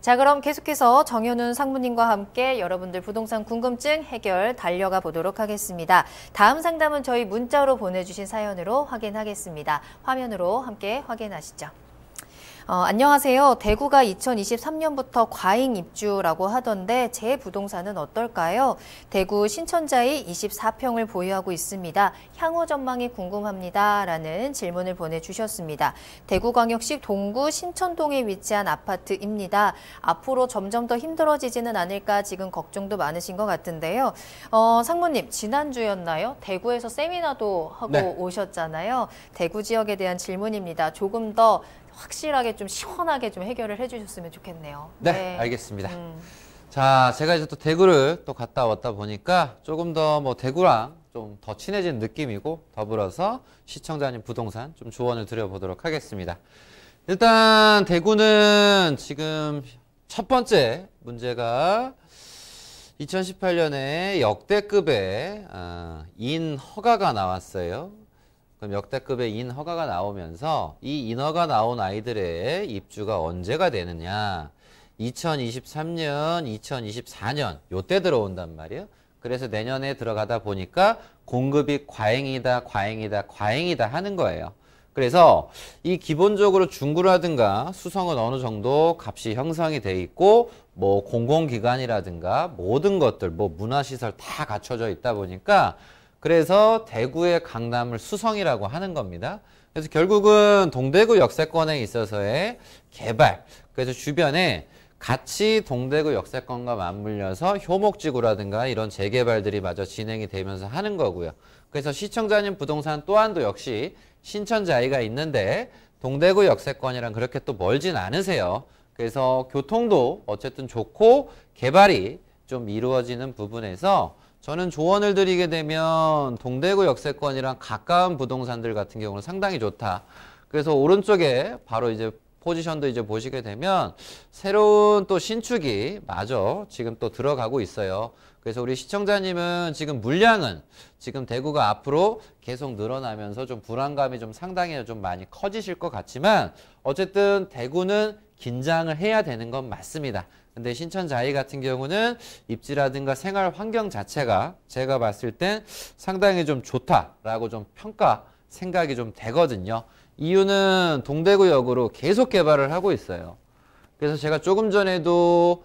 자, 그럼 계속해서 정현훈 상무님과 함께 여러분들 부동산 궁금증 해결 달려가 보도록 하겠습니다. 다음 상담은 저희 문자로 보내주신 사연으로 확인하겠습니다. 화면으로 함께 확인하시죠. 어, 안녕하세요. 대구가 2023년부터 과잉 입주라고 하던데 제 부동산은 어떨까요? 대구 신천자의 24평을 보유하고 있습니다. 향후 전망이 궁금합니다. 라는 질문을 보내주셨습니다. 대구광역시 동구 신천동에 위치한 아파트입니다. 앞으로 점점 더 힘들어지지는 않을까 지금 걱정도 많으신 것 같은데요. 어, 상무님, 지난주였나요? 대구에서 세미나도 하고 네. 오셨잖아요. 대구 지역에 대한 질문입니다. 조금 더 확실하게 좀 시원하게 좀 해결을 해주셨으면 좋겠네요. 네, 네. 알겠습니다. 음. 자, 제가 이제 또 대구를 또 갔다 왔다 보니까 조금 더 뭐 대구랑 좀 더 친해진 느낌이고 더불어서 시청자님 부동산 좀 조언을 드려보도록 하겠습니다. 일단 대구는 지금 첫 번째 문제가 2018년에 역대급의 어, 인 허가가 나왔어요. 그럼 역대급의 인허가가 나오면서 이 인허가 나온 아이들의 입주가 언제가 되느냐 2023년, 2024년 요 때 들어온단 말이에요. 그래서 내년에 들어가다 보니까 공급이 과잉이다, 과잉이다, 과잉이다 하는 거예요. 그래서 이 기본적으로 중구라든가 수성은 어느 정도 값이 형성이 돼 있고 뭐 공공기관이라든가 모든 것들 뭐 문화시설 다 갖춰져 있다 보니까 그래서 대구의 강남을 수성이라고 하는 겁니다. 그래서 결국은 동대구 역세권에 있어서의 개발, 그래서 주변에 같이 동대구 역세권과 맞물려서 효목지구라든가 이런 재개발들이 마저 진행이 되면서 하는 거고요. 그래서 시청자님 부동산 또한도 역시 신천자이가 있는데 동대구 역세권이랑 그렇게 또 멀진 않으세요. 그래서 교통도 어쨌든 좋고 개발이 좀 이루어지는 부분에서 저는 조언을 드리게 되면 동대구 역세권이랑 가까운 부동산들 같은 경우는 상당히 좋다. 그래서 오른쪽에 바로 이제 포지션도 이제 보시게 되면 새로운 또 신축이 마저 지금 또 들어가고 있어요. 그래서 우리 시청자님은 지금 물량은 지금 대구가 앞으로 계속 늘어나면서 좀 불안감이 좀 상당히 좀 많이 커지실 것 같지만 어쨌든 대구는 긴장을 해야 되는 건 맞습니다. 근데 신천 자이 같은 경우는 입지라든가 생활 환경 자체가 제가 봤을 땐 상당히 좀 좋다라고 좀 평가 생각이 좀 되거든요. 이유는 동대구역으로 계속 개발을 하고 있어요. 그래서 제가 조금 전에도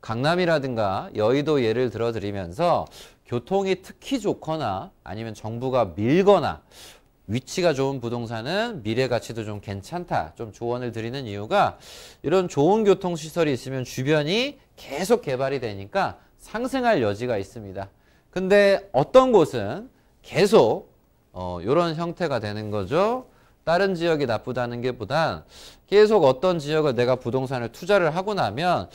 강남이라든가 여의도 예를 들어 드리면서 교통이 특히 좋거나 아니면 정부가 밀거나 위치가 좋은 부동산은 미래 가치도 좀 괜찮다. 좀 조언을 드리는 이유가 이런 좋은 교통시설이 있으면 주변이 계속 개발이 되니까 상승할 여지가 있습니다. 근데 어떤 곳은 계속 어, 이런 형태가 되는 거죠. 다른 지역이 나쁘다는 게 보단 계속 어떤 지역을 내가 부동산을 투자를 하고 나면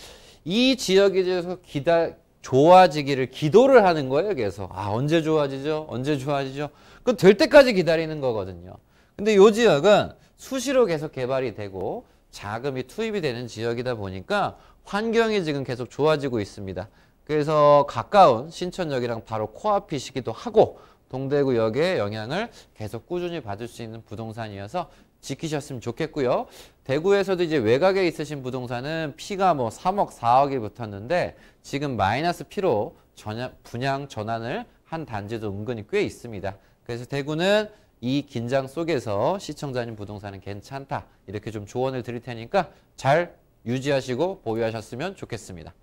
이 지역에 대해서 기다, 좋아지기를 기도를 하는 거예요. 계속. 아, 언제 좋아지죠? 언제 좋아지죠? 그 될 때까지 기다리는 거거든요. 근데 이 지역은 수시로 계속 개발이 되고 자금이 투입이 되는 지역이다 보니까 환경이 지금 계속 좋아지고 있습니다. 그래서 가까운 신천역이랑 바로 코앞이시기도 하고 동대구역의 영향을 계속 꾸준히 받을 수 있는 부동산이어서 지키셨으면 좋겠고요. 대구에서도 이제 외곽에 있으신 부동산은 피가 뭐 3억, 4억이 붙었는데 지금 마이너스 피로 전야, 분양 전환을 한 단지도 은근히 꽤 있습니다. 그래서 대구는 이 긴장 속에서 시청자님 부동산은 괜찮다. 이렇게 좀 조언을 드릴 테니까 잘 유지하시고 보유하셨으면 좋겠습니다.